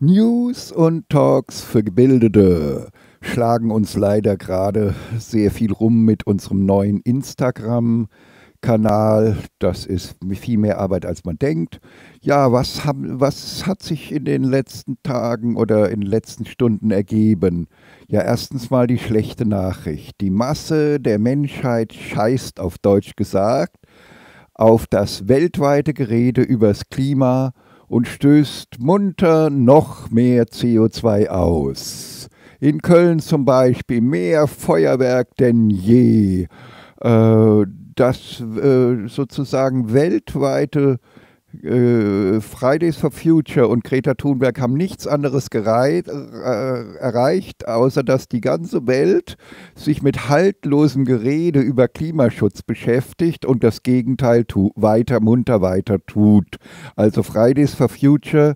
News und Talks für Gebildete schlagen uns leider gerade sehr viel rum mit unserem neuen Instagram-Kanal. Das ist viel mehr Arbeit, als man denkt. Ja, was, haben, was hat sich in den letzten Tagen oder in den letzten Stunden ergeben? Ja, erstens mal die schlechte Nachricht. Die Masse der Menschheit scheißt auf Deutsch gesagt auf das weltweite Gerede übers Klima, und stößt munter noch mehr CO2 aus. In Köln zum Beispiel mehr Feuerwerk denn je, äh, das äh, sozusagen weltweite äh, Fridays for Future und Greta Thunberg haben nichts anderes gerei- äh, erreicht, außer dass die ganze Welt sich mit haltlosem Gerede über Klimaschutz beschäftigt und das Gegenteil tu- weiter munter weiter tut. Also Fridays for Future,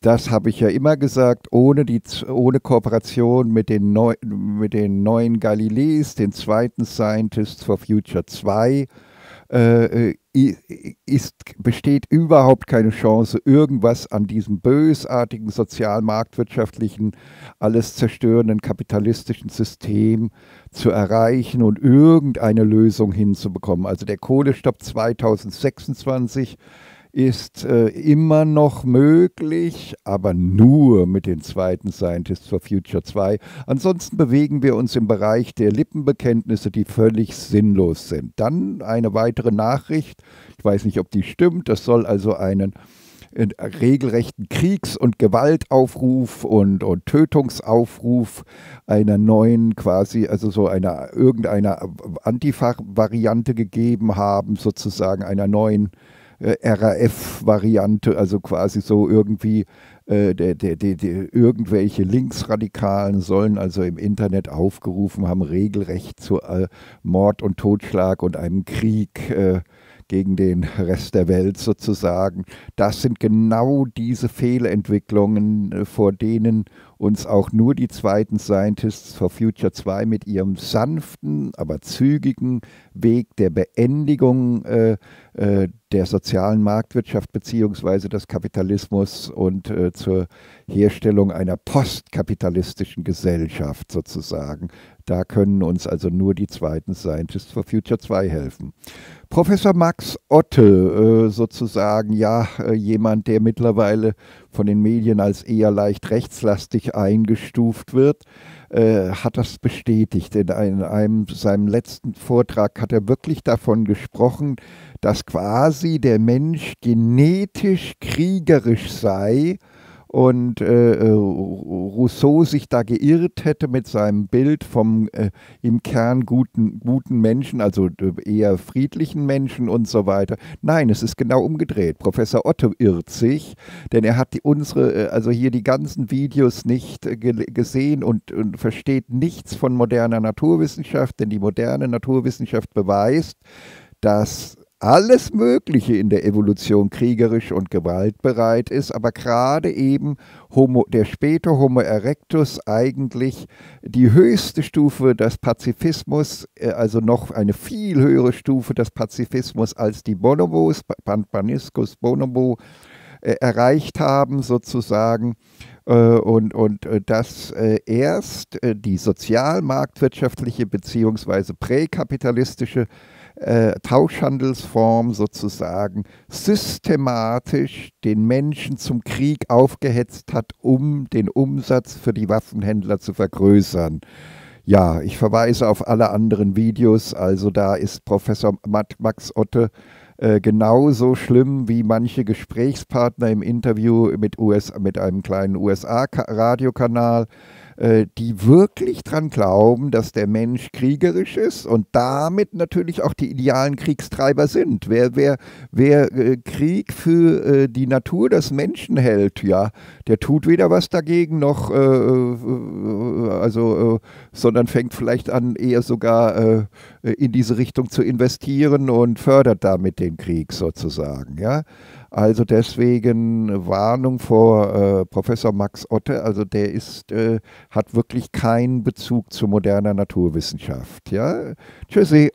das habe ich ja immer gesagt, ohne, die, ohne Kooperation mit den, Neu- mit den neuen Galileis, den zweiten Scientists for Future 2, äh, äh ist, besteht überhaupt keine Chance, irgendwas an diesem bösartigen sozialmarktwirtschaftlichen, alles zerstörenden kapitalistischen System zu erreichen und irgendeine Lösung hinzubekommen. Also der Kohlestopp 2026 ist äh, immer noch möglich, aber nur mit den zweiten Scientists for Future 2. Ansonsten bewegen wir uns im Bereich der Lippenbekenntnisse, die völlig sinnlos sind. Dann eine weitere Nachricht, ich weiß nicht, ob die stimmt, das soll also einen äh, regelrechten Kriegs- und Gewaltaufruf und, und Tötungsaufruf einer neuen quasi, also so einer irgendeiner Antifa-Variante gegeben haben, sozusagen einer neuen äh, äh, RAF-Variante, also quasi so irgendwie äh, de, de, de, irgendwelche Linksradikalen sollen also im Internet aufgerufen haben, regelrecht zu äh, Mord und Totschlag und einem Krieg äh, gegen den Rest der Welt sozusagen. Das sind genau diese Fehlentwicklungen, äh, vor denen uns auch nur die zweiten Scientists for Future 2 mit ihrem sanften, aber zügigen Weg der Beendigung äh, äh, der sozialen Marktwirtschaft bzw. des Kapitalismus und äh, zur Herstellung einer postkapitalistischen Gesellschaft sozusagen. Da können uns also nur die zweiten Scientists for Future 2 helfen. Professor Max Otte, äh, sozusagen ja äh, jemand, der mittlerweile von den Medien als eher leicht rechtslastig eingestuft wird, äh, hat das bestätigt. In einem, einem, seinem letzten Vortrag hat er wirklich davon gesprochen, dass quasi der Mensch genetisch kriegerisch sei und äh, äh, Rousseau sich da geirrt hätte mit seinem Bild vom äh, im Kern guten, guten Menschen, also äh, eher friedlichen Menschen und so weiter. Nein, es ist genau umgedreht. Professor Otto irrt sich, denn er hat die, unsere, äh, also hier die ganzen Videos nicht gesehen und, und versteht nichts von moderner Naturwissenschaft, denn die moderne Naturwissenschaft beweist, dass alles Mögliche in der Evolution kriegerisch und gewaltbereit ist, aber gerade eben Homo, der späte Homo erectus eigentlich die höchste Stufe des Pazifismus, äh, also noch eine viel höhere Stufe des Pazifismus als die Bonobos, Pan Paniscus bonobo, äh, erreicht haben sozusagen äh, und, und äh, dass äh, erst die sozialmarktwirtschaftliche bzw. präkapitalistische äh, Tauschhandelsform sozusagen systematisch den Menschen zum Krieg aufgehetzt hat, um den Umsatz für die Waffenhändler zu vergrößern. Ja, ich verweise auf alle anderen Videos, also da ist Professor Max Otte äh, genauso schlimm wie manche Gesprächspartner im Interview mit, US, mit einem kleinen USA-Radiokanal, äh, die wirklich daran glauben, dass der Mensch kriegerisch ist und damit natürlich auch die idealen Kriegstreiber sind. Wer, wer, wer äh, Krieg für äh, die Natur des Menschen hält, ja, der tut weder was dagegen noch, äh, also, sondern fängt vielleicht an, eher sogar äh, in diese Richtung zu investieren und fördert damit den Krieg sozusagen. Ja? Also deswegen Warnung vor äh, Professor Max Otte, also der ist, äh, hat wirklich keinen Bezug zu moderner Naturwissenschaft. Ja? Tschüssi.